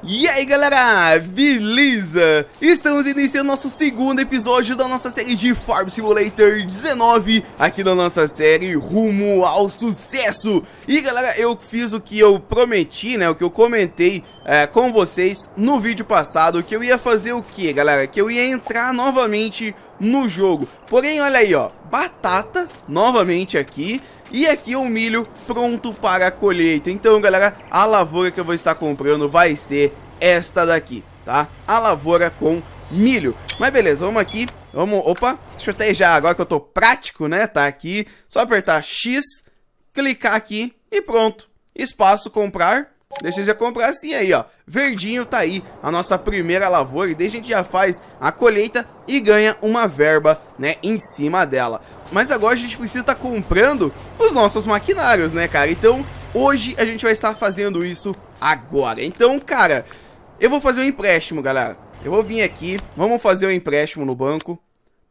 E aí galera, beleza? Estamos iniciando nosso segundo episódio da nossa série de Farm Simulator 19 Aqui da nossa série Rumo ao Sucesso E galera, eu fiz o que eu prometi, né, o que eu comentei é, com vocês no vídeo passado Que eu ia fazer o que galera? Que eu ia entrar novamente no jogo Porém, olha aí ó, batata novamente aqui e aqui o milho pronto para a colheita. Então, galera, a lavoura que eu vou estar comprando vai ser esta daqui, tá? A lavoura com milho. Mas beleza, vamos aqui. Vamos, opa, deixa eu até já, agora que eu tô prático, né? Tá aqui, só apertar X, clicar aqui e pronto. Espaço comprar, deixa já comprar assim aí, ó. Verdinho tá aí, a nossa primeira lavoura. E daí a gente já faz a colheita e ganha uma verba, né, em cima dela. Mas agora a gente precisa estar tá comprando os nossos maquinários, né, cara? Então, hoje a gente vai estar fazendo isso agora. Então, cara, eu vou fazer um empréstimo, galera. Eu vou vir aqui, vamos fazer um empréstimo no banco.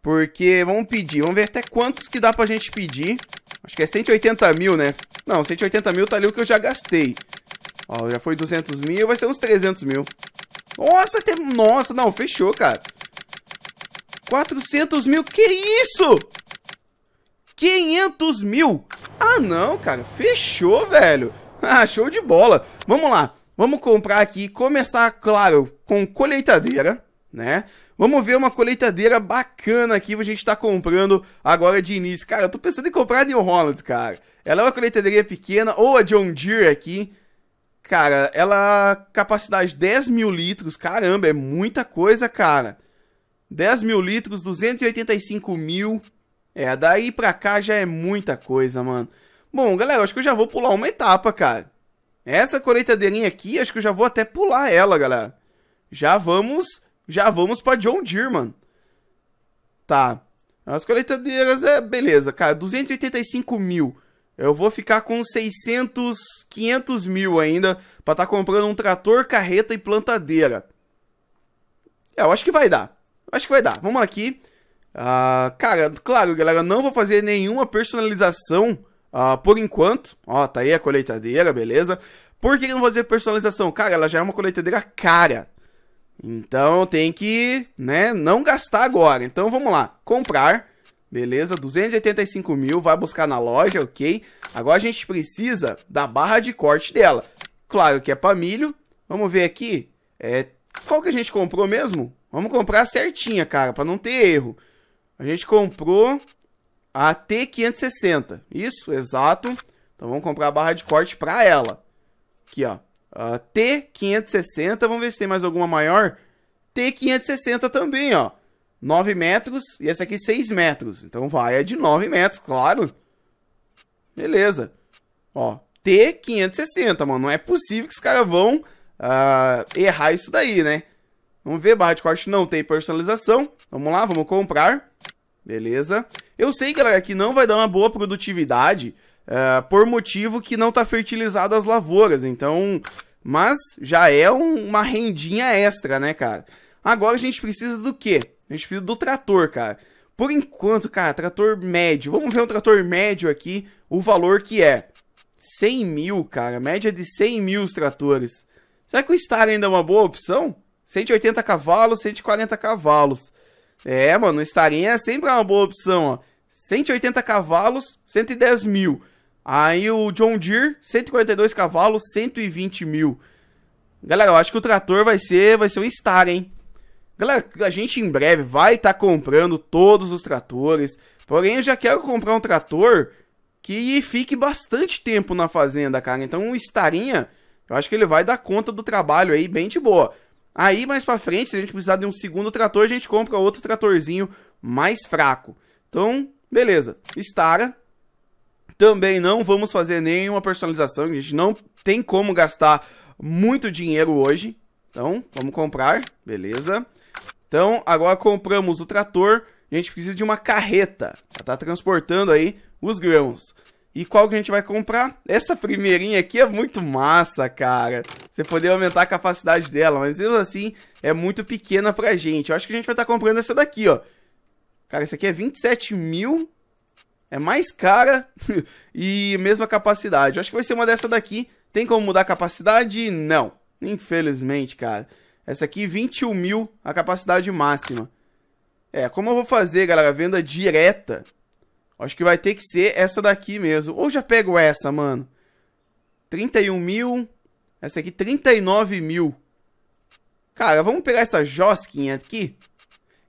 Porque vamos pedir, vamos ver até quantos que dá pra gente pedir. Acho que é 180 mil, né? Não, 180 mil tá ali o que eu já gastei. Ó, já foi 200 mil, vai ser uns 300 mil. Nossa, tem... Nossa, não, fechou, cara. 400 mil, que isso? 500 mil. Ah, não, cara, fechou, velho. Ah, show de bola. Vamos lá, vamos comprar aqui, começar, claro, com colheitadeira, né? Vamos ver uma colheitadeira bacana aqui pra gente tá comprando agora de início. Cara, eu tô pensando em comprar a New Holland, cara. Ela é uma colheitadeira pequena, ou a John Deere aqui, Cara, ela. Capacidade 10 mil litros. Caramba, é muita coisa, cara. 10 mil litros, 285 mil. É, daí pra cá já é muita coisa, mano. Bom, galera, acho que eu já vou pular uma etapa, cara. Essa colheitadeirinha aqui, acho que eu já vou até pular ela, galera. Já vamos. Já vamos pra John Deere, mano. Tá. As colheitadeiras é. Beleza, cara. 285 mil. Eu vou ficar com 600, 500 mil ainda para estar tá comprando um trator, carreta e plantadeira. É, eu acho que vai dar. acho que vai dar. Vamos aqui. Uh, cara, claro, galera, não vou fazer nenhuma personalização uh, por enquanto. Ó, tá aí a colheitadeira, beleza. Por que não vou fazer personalização? Cara, ela já é uma colheitadeira cara. Então tem que, né, não gastar agora. Então vamos lá, comprar. Beleza, 285 mil, vai buscar na loja, ok? Agora a gente precisa da barra de corte dela. Claro que é para milho. Vamos ver aqui. É, qual que a gente comprou mesmo? Vamos comprar certinha, cara, para não ter erro. A gente comprou a T560. Isso, exato. Então vamos comprar a barra de corte para ela. Aqui, ó. A T560. Vamos ver se tem mais alguma maior. T560 também, ó. 9 metros e essa aqui 6 metros. Então vai a de 9 metros, claro. Beleza. Ó, T560, mano. Não é possível que os caras vão uh, errar isso daí, né? Vamos ver, barra de corte não tem personalização. Vamos lá, vamos comprar. Beleza. Eu sei, galera, que não vai dar uma boa produtividade uh, por motivo que não tá fertilizado as lavouras. Então, mas já é um, uma rendinha extra, né, cara? Agora a gente precisa do quê? A gente precisa do trator, cara. Por enquanto, cara, trator médio. Vamos ver um trator médio aqui, o valor que é. 100 mil, cara. Média de 100 mil os tratores. Será que o Star ainda é uma boa opção? 180 cavalos, 140 cavalos. É, mano, o Starinha é sempre uma boa opção, ó. 180 cavalos, 110 mil. Aí o John Deere, 142 cavalos, 120 mil. Galera, eu acho que o trator vai ser, vai ser um Star, hein? Galera, a gente em breve vai estar tá comprando todos os tratores. Porém, eu já quero comprar um trator que fique bastante tempo na fazenda, cara. Então, um Estarinha, eu acho que ele vai dar conta do trabalho aí bem de boa. Aí, mais pra frente, se a gente precisar de um segundo trator, a gente compra outro tratorzinho mais fraco. Então, beleza. Stara. Também não vamos fazer nenhuma personalização. A gente não tem como gastar muito dinheiro hoje. Então, vamos comprar. Beleza. Então, agora compramos o trator, a gente precisa de uma carreta. Ela tá transportando aí os grãos. E qual que a gente vai comprar? Essa primeirinha aqui é muito massa, cara. Você poder aumentar a capacidade dela, mas mesmo assim é muito pequena pra gente. Eu acho que a gente vai estar tá comprando essa daqui, ó. Cara, essa aqui é 27 mil. É mais cara e mesma capacidade. Eu acho que vai ser uma dessa daqui. Tem como mudar a capacidade? Não. Infelizmente, cara. Essa aqui, 21 mil a capacidade máxima. É, como eu vou fazer, galera, venda direta? Acho que vai ter que ser essa daqui mesmo. Ou já pego essa, mano. 31 mil. Essa aqui, 39 mil. Cara, vamos pegar essa Josquinha aqui.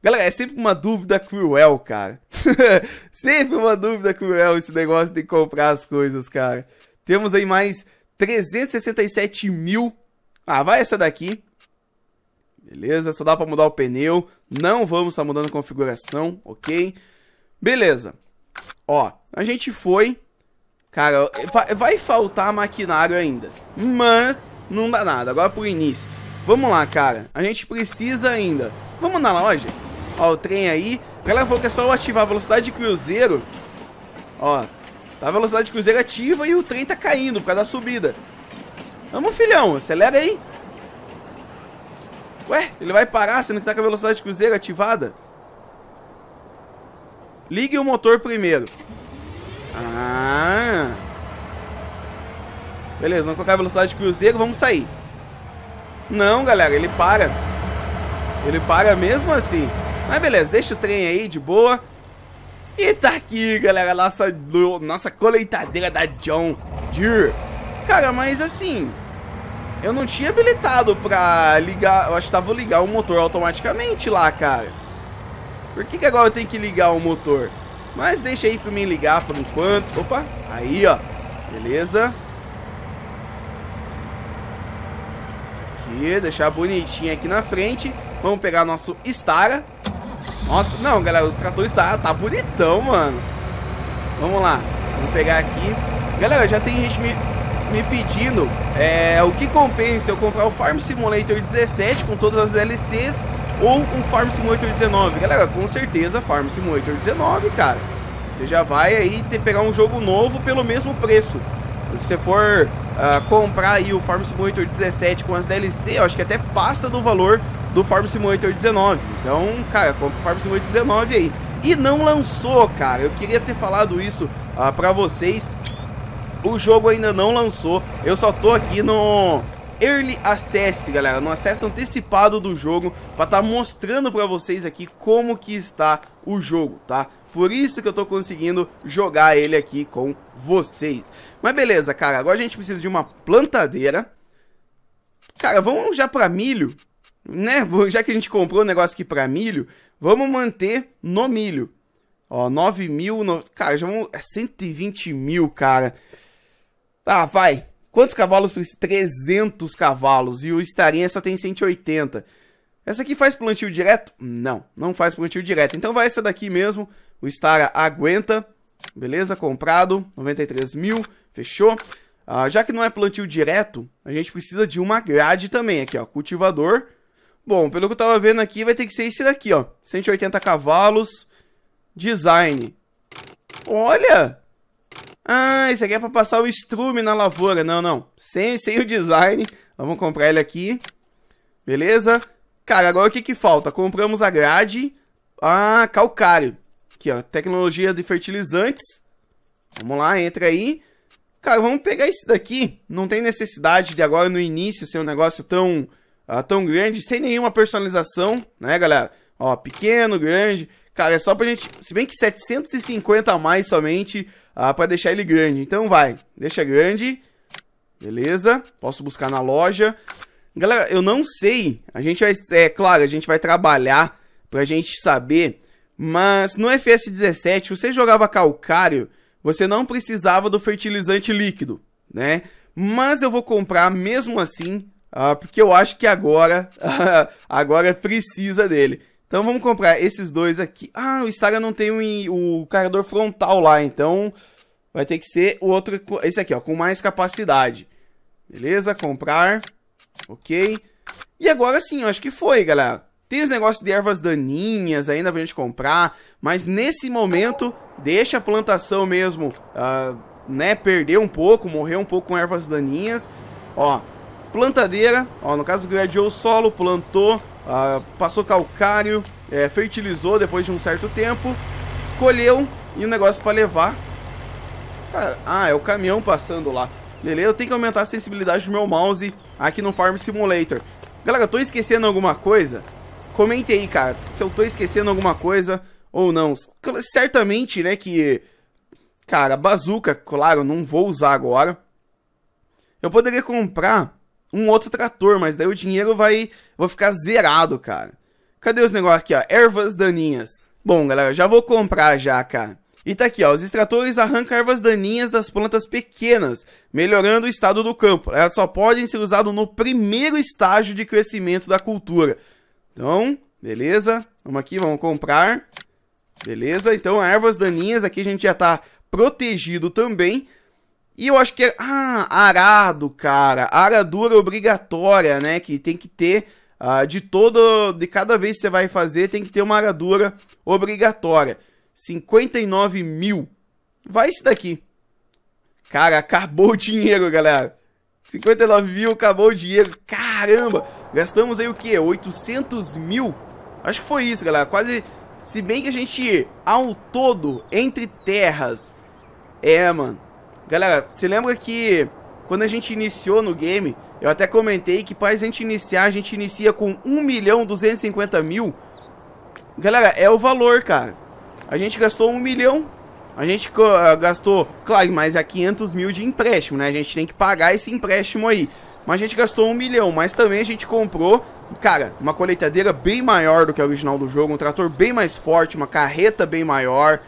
Galera, é sempre uma dúvida cruel, cara. sempre uma dúvida cruel esse negócio de comprar as coisas, cara. Temos aí mais 367 mil. Ah, vai essa daqui beleza? Só dá para mudar o pneu, não vamos estar tá mudando configuração, ok? Beleza. Ó, a gente foi... Cara, vai faltar maquinário ainda, mas não dá nada, agora pro início. Vamos lá, cara, a gente precisa ainda. Vamos na loja? Ó, o trem aí. galera falou que é só eu ativar a velocidade de cruzeiro. Ó, tá a velocidade de cruzeiro ativa e o trem tá caindo por causa da subida. Vamos, filhão, acelera aí. Ué, ele vai parar, sendo que tá com a velocidade de cruzeiro ativada. Ligue o motor primeiro. Ah. Beleza, vamos colocar a velocidade de cruzeiro, vamos sair. Não, galera, ele para. Ele para mesmo assim. Mas beleza, deixa o trem aí de boa. E tá aqui, galera, nossa, nossa coletadeira da John Deere. Cara, mas assim, eu não tinha habilitado pra ligar... Eu acho tava ligar o motor automaticamente lá, cara. Por que, que agora eu tenho que ligar o motor? Mas deixa aí pra mim ligar por enquanto. Opa, aí, ó. Beleza. Aqui, deixar bonitinho aqui na frente. Vamos pegar nosso Stara. Nossa, não, galera, os tratores tá, tá bonitão, mano. Vamos lá, vamos pegar aqui. Galera, já tem gente me me pedindo é, o que compensa eu comprar o Farm Simulator 17 com todas as DLCs ou o Farm Simulator 19. Galera, com certeza Farm Simulator 19, cara. Você já vai aí ter, pegar um jogo novo pelo mesmo preço. Porque se for uh, comprar aí o Farm Simulator 17 com as DLC, eu acho que até passa do valor do Farm Simulator 19. Então, cara, compra o Farm Simulator 19 aí. E não lançou, cara. Eu queria ter falado isso uh, ah, para vocês o jogo ainda não lançou, eu só tô aqui no Early Access, galera, no acesso antecipado do jogo, para estar tá mostrando para vocês aqui como que está o jogo, tá? Por isso que eu tô conseguindo jogar ele aqui com vocês. Mas beleza, cara, agora a gente precisa de uma plantadeira. Cara, vamos já para milho, né? Já que a gente comprou o um negócio aqui para milho, vamos manter no milho. Ó, 9 mil, no... cara, já vamos... É 120 mil, cara. Tá, vai. Quantos cavalos precisa? 300 cavalos. E o só tem 180. Essa aqui faz plantio direto? Não, não faz plantio direto. Então vai essa daqui mesmo. O Stara aguenta. Beleza, comprado. 93 mil. Fechou. Ah, já que não é plantio direto, a gente precisa de uma grade também. Aqui, ó. Cultivador. Bom, pelo que eu tava vendo aqui, vai ter que ser esse daqui, ó. 180 cavalos. Design. Olha! Ah, isso aqui é pra passar o estrume na lavoura. Não, não. Sem, sem o design. Vamos comprar ele aqui. Beleza? Cara, agora o que que falta? Compramos a grade. Ah, calcário. Aqui, ó. Tecnologia de fertilizantes. Vamos lá, entra aí. Cara, vamos pegar esse daqui. Não tem necessidade de agora no início ser um negócio tão, uh, tão grande, sem nenhuma personalização, né, galera? Ó, pequeno, grande. Cara, é só pra gente... Se bem que 750 a mais somente ah, para deixar ele grande. Então vai, deixa grande. Beleza? Posso buscar na loja. Galera, eu não sei. A gente vai, é claro, a gente vai trabalhar pra gente saber. Mas no FS17, você jogava calcário, você não precisava do fertilizante líquido, né? Mas eu vou comprar mesmo assim, ah, porque eu acho que agora, agora precisa dele. Então vamos comprar esses dois aqui. Ah, o Staga não tem o, o carregador frontal lá, então vai ter que ser o outro, esse aqui, ó, com mais capacidade. Beleza, comprar, ok. E agora sim, eu acho que foi, galera. Tem os negócios de ervas daninhas ainda pra gente comprar, mas nesse momento deixa a plantação mesmo, uh, né, perder um pouco, morrer um pouco com ervas daninhas. Ó, plantadeira, ó, no caso gradeou é o solo, plantou, ah, passou calcário, é, fertilizou depois de um certo tempo, colheu e o negócio para levar. Ah, é o caminhão passando lá. Beleza, eu tenho que aumentar a sensibilidade do meu mouse aqui no Farm Simulator. Galera, eu tô esquecendo alguma coisa? Comente aí, cara, se eu tô esquecendo alguma coisa ou não. Certamente, né, que... Cara, bazuca, claro, não vou usar agora. Eu poderia comprar um outro trator, mas daí o dinheiro vai, vou ficar zerado, cara. Cadê os negócios aqui, ó? Ervas daninhas. Bom, galera, já vou comprar já, cara. E tá aqui, ó, os extratores arrancam ervas daninhas das plantas pequenas, melhorando o estado do campo. Elas só podem ser usadas no primeiro estágio de crescimento da cultura. Então, beleza, vamos aqui, vamos comprar. Beleza, então ervas daninhas, aqui a gente já tá protegido também. E eu acho que é, Ah, arado, cara. Aradura obrigatória, né? Que tem que ter. Uh, de todo. De cada vez que você vai fazer, tem que ter uma aradura obrigatória. 59 mil. Vai esse daqui. Cara, acabou o dinheiro, galera. 59 mil, acabou o dinheiro. Caramba! Gastamos aí o quê? 800 mil? Acho que foi isso, galera. Quase... Se bem que a gente, ao todo, entre terras... É, mano. Galera, se lembra que quando a gente iniciou no game, eu até comentei que pra gente iniciar, a gente inicia com 1 milhão 250 mil. Galera, é o valor, cara. A gente gastou 1 milhão, a gente ah, gastou, claro, mas é 500 mil de empréstimo, né? A gente tem que pagar esse empréstimo aí. Mas a gente gastou 1 milhão, mas também a gente comprou, cara, uma colheitadeira bem maior do que a original do jogo, um trator bem mais forte, uma carreta bem maior,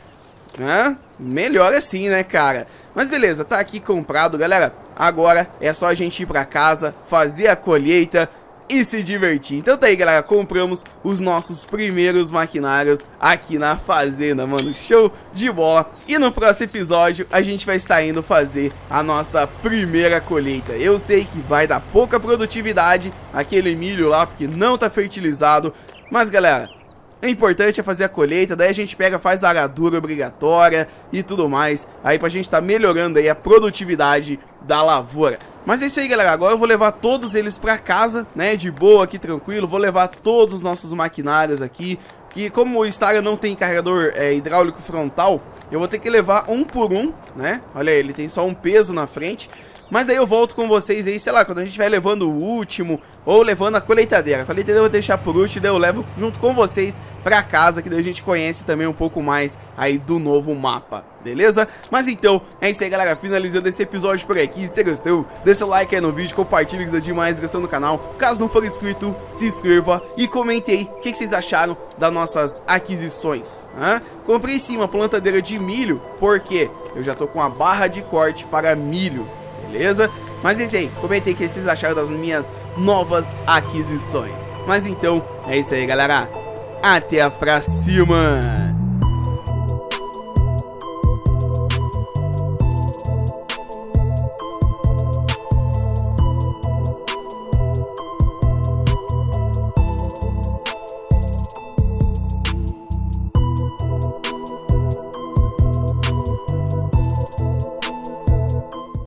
né? Melhor assim, né, cara? Mas beleza, tá aqui comprado, galera. Agora é só a gente ir pra casa, fazer a colheita e se divertir. Então tá aí, galera, compramos os nossos primeiros maquinários aqui na fazenda, mano. Show de bola. E no próximo episódio a gente vai estar indo fazer a nossa primeira colheita. Eu sei que vai dar pouca produtividade aquele milho lá, porque não tá fertilizado. Mas, galera, o importante é fazer a colheita, daí a gente pega, faz a aradura obrigatória e tudo mais, aí pra gente tá melhorando aí a produtividade da lavoura. Mas é isso aí, galera. Agora eu vou levar todos eles pra casa, né, de boa aqui, tranquilo. Vou levar todos os nossos maquinários aqui, que como o Staria não tem carregador é, hidráulico frontal, eu vou ter que levar um por um, né? Olha aí, ele tem só um peso na frente. Mas daí eu volto com vocês aí, sei lá, quando a gente vai levando o último ou levando a colheitadeira. A colheitadeira eu vou deixar por último, daí eu levo junto com vocês pra casa, que daí a gente conhece também um pouco mais aí do novo mapa, beleza? Mas então, é isso aí galera, finalizando esse episódio por aqui, se você gostou, deixa o like aí no vídeo, compartilha que isso é demais, inscrição no canal, caso não for inscrito, se inscreva e comente aí o que, que, vocês acharam das nossas aquisições, né? Comprei sim uma plantadeira de milho, porque eu já tô com a barra de corte para milho, beleza? Mas é isso aí, comentem o que vocês acharam das minhas novas aquisições. Mas então, é isso aí, galera. Até a próxima!